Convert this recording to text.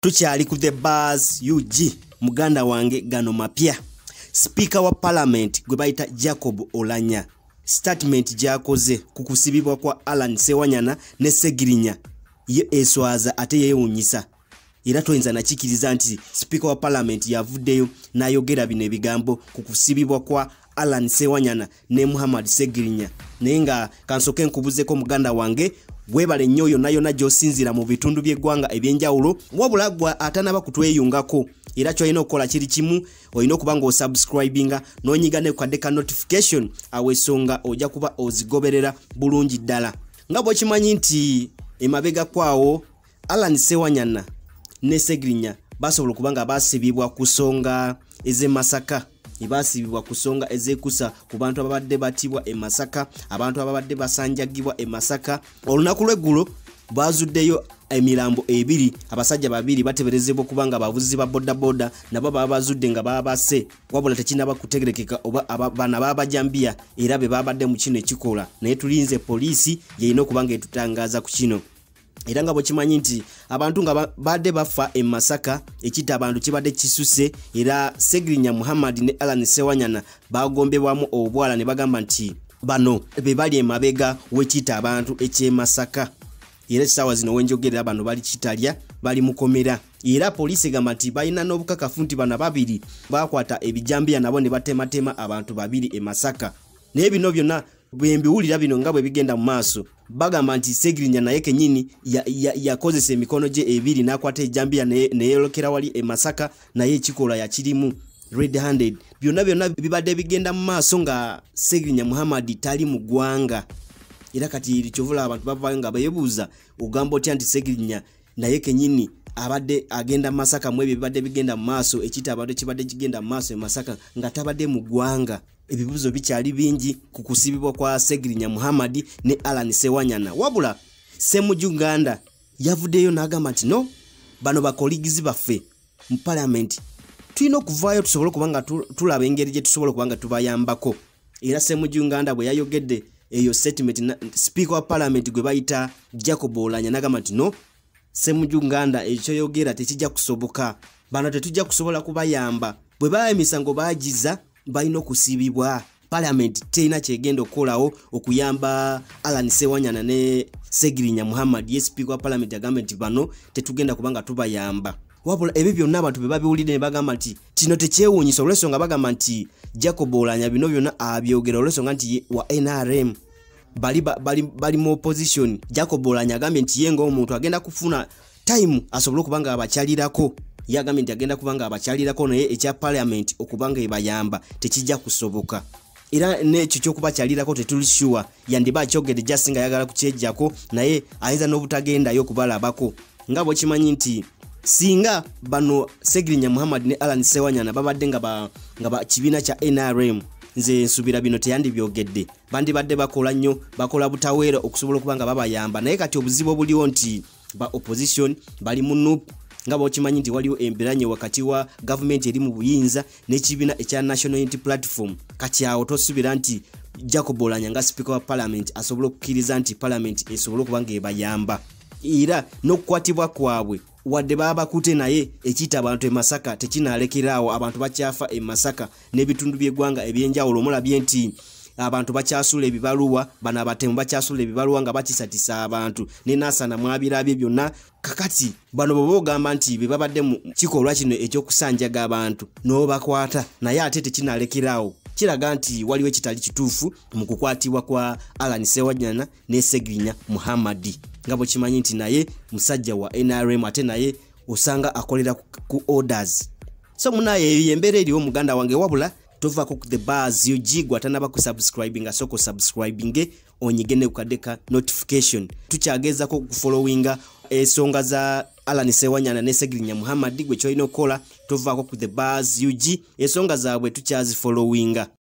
tukyali ku the bars ug muganda wange gano mapya sipiika wa paalamenti gwe bayita jacob olanya statement gy'akoze ku kusibibwa kwa alan sewanyana ne segirinya ye eswaza ate yeewuunyisa era toyinza nakikiriza nti sipiika wa paalamenti yavuddeyo n'ayogera bino ebigambo ku kusibibwa kwa alan sewanyana ne muhammad segirinya naye nga kansoke nkubuzeeko muganda wange webale nnyo yonna yonna gy'osinziira mu bitundu by'eggwanga eby'enjawulo wabula gwa atanaba kutweyungako era kyolina okukola kiri kimu olina okuba ngaosubscribinga n'onyiga nekukadde ka notification awo ensonga ojja kuba ozigoberera bulungi ddala nga bwekimanyi nti emabega kwawo alan sewanyana ne segrinya basobola okuba nga basibibwa ku nsonga ez'emasaka ebasibibwa ku songa ezekusa ku bantu ababadde batibwa e masaka abantu ababadde basanjagibwa e masaka olunaku lweggulo bazuddeyo emirambo ebiri abasajja babiri batebereezebwa okuba nga abavuzi ba bodaboda nabo baba bazudde nga babase wabula tekinaba kutegerekeka oba bana babajambiya era be babadde mu kino ekikola naye tulinze poliisi yeyina okuba nga etutangaaza ku kino era nga bwekimanyi nti abantu nga badde bafa emasaka ekita abantu kibadde kisuse era segrinya muhammad ne alan sewanyana bagombebwamu obwala ne bagamba nti bano be bali emabega wekita abantu ekyemasaka era ekisaawa zino wenjogerera bano bali kitalya bali mukomera era poliisi egamba nti balina n'obukakafu nti bano babiri bakwata ebijambiya nabo ne batematema abantu babiri emasaka naye bino byonna bwembiwulira bino nga bwe bigenda mu maaso bagamba nti segirinya naye kenyini yakozesa ya, ya emikono gye ebiri nakwata ejambiya neyolekera wali emasaka naye ekikolwa yakirimu red handed byonna byonna bibadde bigenda mu maaso nga segirinya muhammad tali mu ggwanga era kati likyovula abantu bavayo nga beebuuza ogamba otya nti segirinya naye kenyini abadde agenda masaka mu ebyo bibadde bigenda mumaaso ekitabato kibadde kigenda mumaaso emasaka nga tabadde mugwanga ebibuzo bikyali bingi ku kusibibwa kwa segirinya muhamadi ne alan sewanyana wabula semujuganda yavuddeyo n'agamba nti no bano bakoligizi baffe mu palamenti tulina okuvaayo tusobole kubanga tulaba engeri gye tusobole kubanga tubayambako era semujuganda bwe yayogedde eyo setiment spiaker wa palamenti gwe bayita jacob olanya n'agamba nti no semujuganda ekyoyogera tekijja kusoboka bano tetujja kusobola kubayamba bwe baba emisango baagiza balina okusibibwa paliamenti terina kyegenda okukolawo okuyamba alan sewanyana ne segirinya muhammad yespiika wa paliamenti agambe nti bano tetugenda kubanga tubayamba wabula ebyo byonna abantu bye babiwulidde ne bagamba nti kino tekyewuunyisa olwensonga bagamba nti jacob olanya bino byonna abyogera olwensonga nti wa nrm bali, bali, bali mu opposition jacob olanya agambye nti ye ngaomuntu agenda kufuna time asobole okuba nga abakyalirako ye agambye nti agenda kuba nga abakyalirako naye ekya paliament okuba nga ebayamba tekijja kusoboka era nekyo kyokubakyalirako tetulisuwa yandiba akyogere jasi nga ayagala kukyejjako naye ayinza n'obutagendayo okubalabako nga bwekimanyi nti singa bano segirinya muhammad ne alan sewanyana babadde nga bakibiina kya nrm nze nsubira bino teyandibyogedde bandibadde bakola nnyo bakola butaweera okusobola okuba nga babayamba naye kati obuzibu obuliwo nti ba opposition bali mu nup nga bokimanyi nti waliwo emberanye wakati wa gavumenti eri mu buyinza n'ekibiina ekya national unity platform kati awo tosubira nti jacob olanya nga sipiika wa palamenti asobole okukkiriza nti palamenti esobole okuba ngaebayamba era n'okukwatibwa kwabwe wadde baba bakutte naye ekiyita abantu e masaka tekinaalekera alekirawo abantu bakyafa e masaka ne bitundu byegwanga ebyenja omulabye byenti abantu bakyasula ebibaluwa bano abatemu bakyasula ebibaluwa nga bakisatisa abantu ne nasa nasana mwabirabye byonna kakati bano bwe boogamba nti bwe babadde mu kikolwa kino eky'okusanjaga abantu no n'obakwata naye ate tekinaalekerawo kiraga nti waliwo ekitali kituufu mu kukwatibwa kwa alan Sewajana ne segwinya muhammadi nga bwekimanyi nti naye musajja wa nrm ate naye osanga akolera ku orders so munaye eyo yembeera eriwo muganda wange wabula tovako ku the bars yogigwa tanaba kusubscribinga soko subscribinge onyige ne kukadde notification tukyagezako okufolowinga ensonga za alan sewanyana ne segirinya muhammadi gwe kyolina okukola tovaako ku the bars ug ensonga zaabwe tukyazifolowinga